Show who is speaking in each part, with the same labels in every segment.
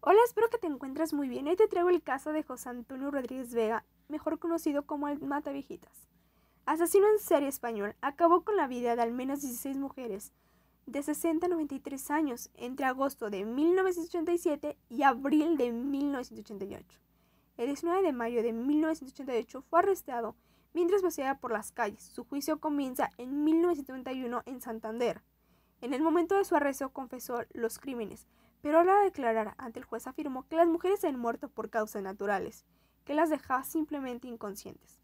Speaker 1: Hola, espero que te encuentres muy bien. Hoy te traigo el caso de José Antonio Rodríguez Vega, mejor conocido como el Viejitas. Asesino en serie español, acabó con la vida de al menos 16 mujeres de 60 a 93 años entre agosto de 1987 y abril de 1988. El 19 de mayo de 1988 fue arrestado mientras paseaba por las calles. Su juicio comienza en 1991 en Santander. En el momento de su arresto confesó los crímenes, pero al la declarar ante el juez afirmó que las mujeres han muerto por causas naturales, que las dejaba simplemente inconscientes.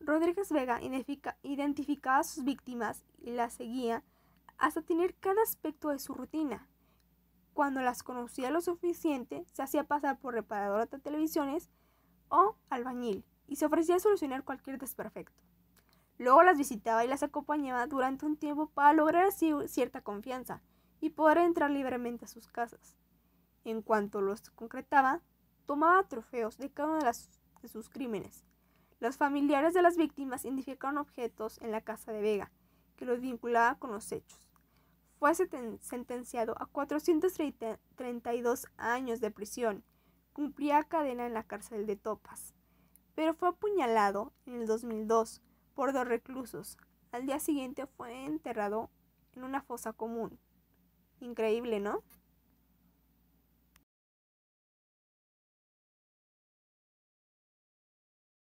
Speaker 1: Rodríguez Vega identificaba a sus víctimas y las seguía hasta tener cada aspecto de su rutina. Cuando las conocía lo suficiente, se hacía pasar por reparador de televisiones o albañil y se ofrecía a solucionar cualquier desperfecto. Luego las visitaba y las acompañaba durante un tiempo para lograr cierta confianza y poder entrar libremente a sus casas. En cuanto los concretaba, tomaba trofeos de cada uno de, sus crímenes. Los familiares de las víctimas identificaron objetos en la casa de Vega, que los vinculaba con los hechos. Fue sentenciado a 432 años de prisión. Cumplía cadena en la cárcel de Topas. Pero fue apuñalado en el 2002 por dos reclusos. Al día siguiente fue enterrado en una fosa común. Increíble, ¿no?